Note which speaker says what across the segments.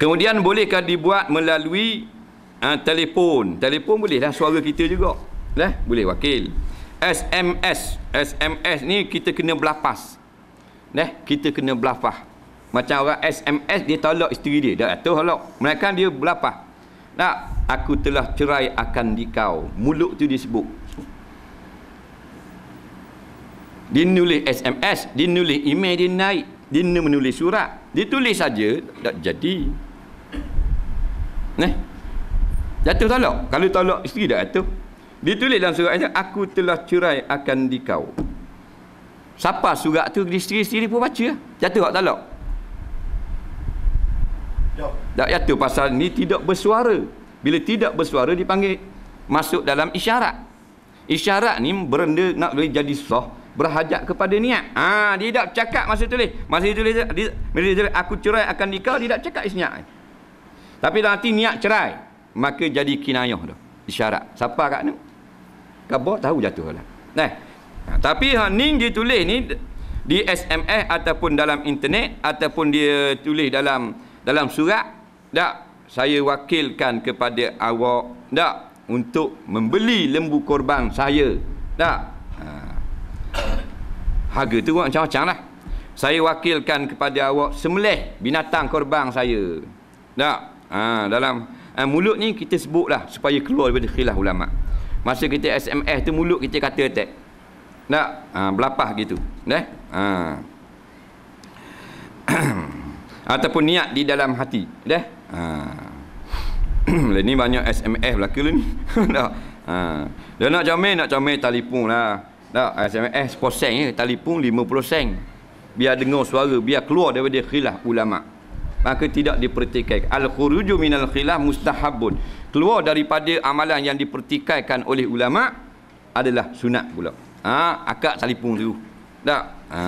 Speaker 1: Kemudian bolehkah dibuat melalui uh, telefon? Telefon bolehlah suara kita juga. Eh? Boleh wakil. SMS. SMS ni kita kena berlapas. Eh? Kita kena berlapas. Macam orang SMS dia tolak isteri dia. Dia tahu tolak. Mereka dia berlapas. Nak? Aku telah cerai akan dikau. Mulut tu disebut. Dia nulis SMS. Dia nulis email dia naik. Dia menulis surat. Dia tulis saja. Tak jadi ni jatuh talak kalau talak isteri dah jatuh tulis dalam surat aku telah cerai akan dikau siapa surat tu isteri-isteri pun baca jatuh tak talak tak jatuh pasal ni tidak bersuara bila tidak bersuara dipanggil masuk dalam isyarat isyarat ni berenda nak boleh jadi soh berhajat kepada niat ha, dia tak cakap masa tulis masa tulis, dia, dia, dia, dia, dia, aku cerai akan dikau dia tak cakap isyarat tapi dalam hati niat cerai, maka jadi kinayah tu. Isyarat. Siapa kat ni? Kabar tahu jatuh lah. Nah. Ha, tapi ha, ni ditulis ni di SMS ataupun dalam internet ataupun dia tulis dalam dalam surat. Tak. Saya wakilkan kepada awak. Tak. Untuk membeli lembu korban saya. Tak. Ha. Harga tu macam-macam lah. Saya wakilkan kepada awak semelih binatang korban saya. Tak. Ha, dalam ha, mulut ni kita sebutlah supaya keluar daripada khilaf ulama. Masa kita SMS tu mulut kita kata tak. Nak ha, belapah gitu. Neh. Ha. Ataupun niat di dalam hati. Neh. Ha. Lah, ni banyak SMS belaka lah ni. Nak. ha. Dia nak jamin nak jamin telefon lah. Nak SMS sposeng je telefon 50 sen. Biar dengar suara, biar keluar daripada khilaf ulama maka tidak dipertikaikan al-khuruju minal khilaf mustahabun keluar daripada amalan yang dipertikaikan oleh ulama adalah sunat pula ha akak salipung tu tak ha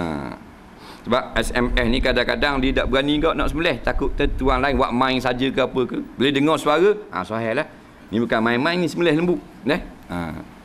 Speaker 1: sebab SMS ni kadang-kadang dia tak berani juga nak sembelih takut tertuan lain buat main saja ke apa ke boleh dengar suara ha sahihlah ni bukan main-main ni sembelih lembu neh ha.